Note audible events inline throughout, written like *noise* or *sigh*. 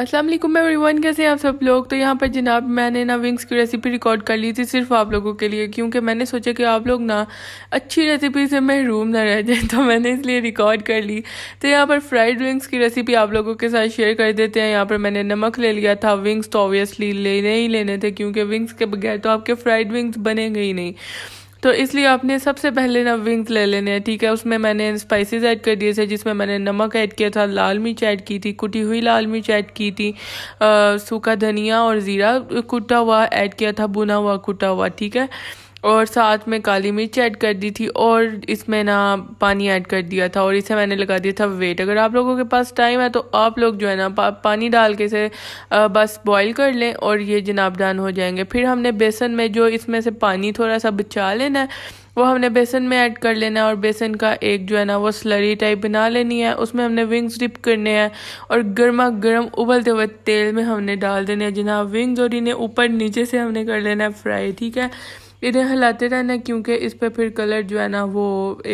अस्सलाम वालेकुम एवरीवन कैसे हैं आप सब लोग तो यहाँ पर जनाब मैंने ना विंग्स की रेसिपी रिकॉर्ड कर ली थी सिर्फ आप लोगों के लिए क्योंकि मैंने सोचा कि आप लोग ना अच्छी रेसिपी से महरूम ना रह जाए तो मैंने इसलिए रिकॉर्ड कर ली तो यहाँ पर फ्राइड विंग्स की रेसिपी आप लोगों के साथ शेयर कर देते हैं यहाँ पर मैंने नमक ले लिया था विंग्स तो ऑब्वियसली लेने ही लेने थे क्योंकि विंग्स के बगैर तो आपके फ्राइड विंग्स बनेंगे ही नहीं तो इसलिए आपने सबसे पहले ना विंग्स ले लेने हैं ठीक है उसमें मैंने स्पाइसेस ऐड कर दिए थे जिसमें मैंने नमक ऐड किया था लाल मिर्च ऐड की थी कुटी हुई लाल मिर्च ऐड की थी सूखा धनिया और ज़ीरा कुटा हुआ ऐड किया था बुना हुआ कुटा हुआ ठीक है और साथ में काली मिर्च ऐड कर दी थी और इसमें ना पानी ऐड कर दिया था और इसे मैंने लगा दिया था वेट अगर आप लोगों के पास टाइम है तो आप लोग जो है ना पा, पानी डाल के इसे बस बॉईल कर लें और ये जनाब डान हो जाएंगे फिर हमने बेसन में जो इसमें से पानी थोड़ा सा बचा लेना है वो हमने बेसन में ऐड कर लेना है और बेसन का एक जो है ना वो स्लरी टाइप बना लेनी है उसमें हमने विंग्स डिप करने हैं और गर्मा गर्म उबलते हुए तेल में हमने डाल देने हैं जिन्हें विंग्स और इन्हें ऊपर नीचे से हमने कर लेना है फ्राई ठीक है इन्हें हिलाते रहना क्योंकि इस पर फिर कलर जो है ना वो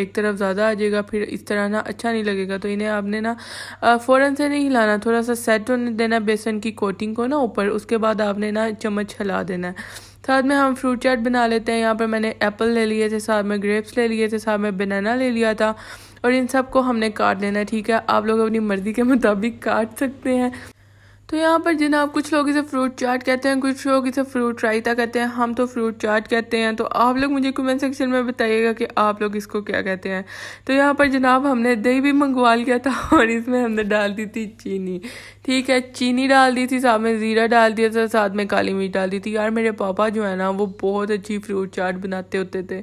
एक तरफ ज़्यादा आ जाएगा फिर इस तरह ना अच्छा नहीं लगेगा तो इन्हें आपने ना फ़ौरन से नहीं हिलाना थोड़ा सा सेट होने देना बेसन की कोटिंग को ना ऊपर उसके बाद आपने ना चम्मच हिला देना है साथ में हम फ्रूट चाट बना लेते हैं यहाँ पर मैंने एप्पल ले लिए थे साथ में ग्रेप्स ले लिए थे साथ में बनाना ले लिया था और इन सब को हमने काट लेना है ठीक है आप लोग अपनी मर्ज़ी के मुताबिक काट सकते हैं तो यहाँ पर जनाब कुछ लोग इसे फ्रूट चाट कहते हैं कुछ लोग इसे फ्रूट रायता कहते हैं हम तो फ्रूट चाट कहते हैं तो आप लोग मुझे कमेंट सेक्शन में बताइएगा कि आप लोग इसको क्या कहते हैं तो यहाँ पर जनाब हमने दही भी मंगवा लिया था *laughs* और इसमें हमने डाल दी थी चीनी ठीक है चीनी डाल दी थी साथ में ज़ीरा डाल दिया था साथ में काली मिर्च डाल दी थी यार मेरे पापा जो है ना वो बहुत अच्छी फ्रूट चाट बनाते होते थे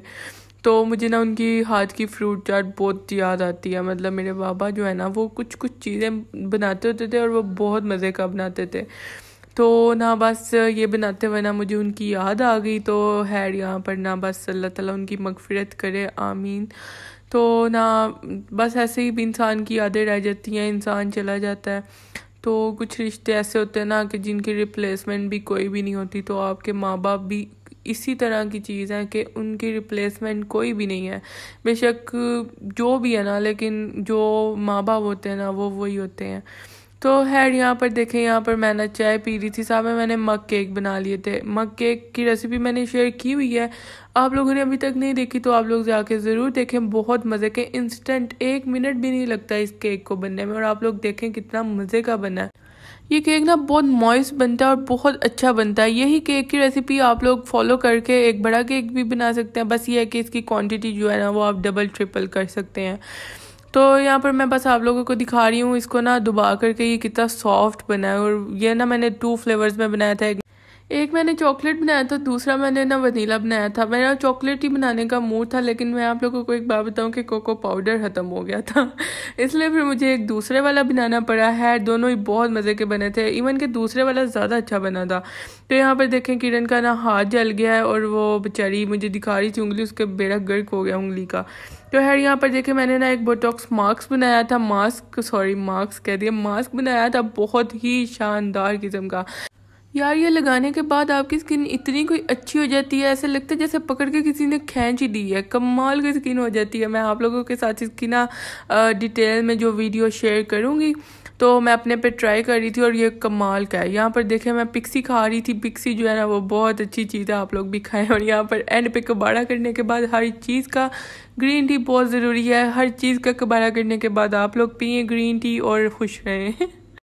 तो मुझे ना उनकी हाथ की फ्रूट चाट बहुत याद आती है मतलब मेरे बाबा जो है ना वो कुछ कुछ चीज़ें बनाते होते थे और वो बहुत मज़े का बनाते थे तो ना बस ये बनाते हुए ना मुझे उनकी याद आ गई तो हैर यहाँ पर ना बस अल्लाह ताला उनकी मगफरत करे आमीन तो ना बस ऐसे ही भी इंसान की यादें रह जाती हैं इंसान चला जाता है तो कुछ रिश्ते ऐसे होते हैं ना कि जिनकी रिप्लेसमेंट भी कोई भी नहीं होती तो आपके माँ बाप भी इसी तरह की चीज़ है कि उनकी रिप्लेसमेंट कोई भी नहीं है बेशक जो भी है ना लेकिन जो माँ बाप होते हैं ना वो वही होते हैं तो हैड यहाँ पर देखें यहाँ पर मैंने चाय पी रही थी साहब में मैंने मग केक बना लिए थे मग केक की रेसिपी मैंने शेयर की हुई है आप लोगों ने अभी तक नहीं देखी तो आप लोग जाके ज़रूर देखें बहुत मज़े के इंस्टेंट एक मिनट भी नहीं लगता इस केक को बनने में और आप लोग देखें कितना मज़े का बना है ये केक ना बहुत मॉइस्ट बनता है और बहुत अच्छा बनता है यही केक की रेसिपी आप लोग फॉलो करके एक बड़ा केक भी बना सकते हैं बस ये है कि इसकी क्वांटिटी जो है ना वो आप डबल ट्रिपल कर सकते हैं तो यहाँ पर मैं बस आप लोगों को दिखा रही हूँ इसको ना दुबा करके ये कितना सॉफ्ट बना है और ये ना मैंने टू फ्लेवर्स में बनाया था एक मैंने चॉकलेट बनाया था दूसरा मैंने ना वनीला बनाया था मेरा चॉकलेट ही बनाने का मूड था लेकिन मैं आप लोगों को एक बात बताऊं कि कोको पाउडर ख़त्म हो गया था *laughs* इसलिए फिर मुझे एक दूसरे वाला बनाना पड़ा है दोनों ही बहुत मज़े के बने थे इवन के दूसरे वाला ज़्यादा अच्छा बना था तो यहाँ पर देखें किरण का ना हाथ जल गया है और वो बेचारी मुझे दिखा रही थी उंगली उसके बेड़ा गर्क हो गया उंगली का तो है यहाँ पर देखे मैंने ना एक बोटॉक्स मास्क बनाया था मास्क सॉरी मास्क कह दिया मास्क बनाया था बहुत ही शानदार किस्म का यार ये लगाने के बाद आपकी स्किन इतनी कोई अच्छी हो जाती है ऐसा लगता है जैसे पकड़ के किसी ने खींच ही दी है कमाल की स्किन हो जाती है मैं आप लोगों के साथ इसकी ना डिटेल में जो वीडियो शेयर करूँगी तो मैं अपने पे ट्राई कर रही थी और ये कमाल का है यहाँ पर देखें मैं पिक्सी खा रही थी पिक्सी जो है ना वो बहुत अच्छी चीज़ है आप लोग भी खाएं और यहाँ पर एंड पे कबाड़ा करने के बाद हर चीज़ का ग्रीन टी बहुत ज़रूरी है हर चीज़ का कबाड़ा करने के बाद आप लोग पिए ग्रीन टी और खुश रहें *laughs*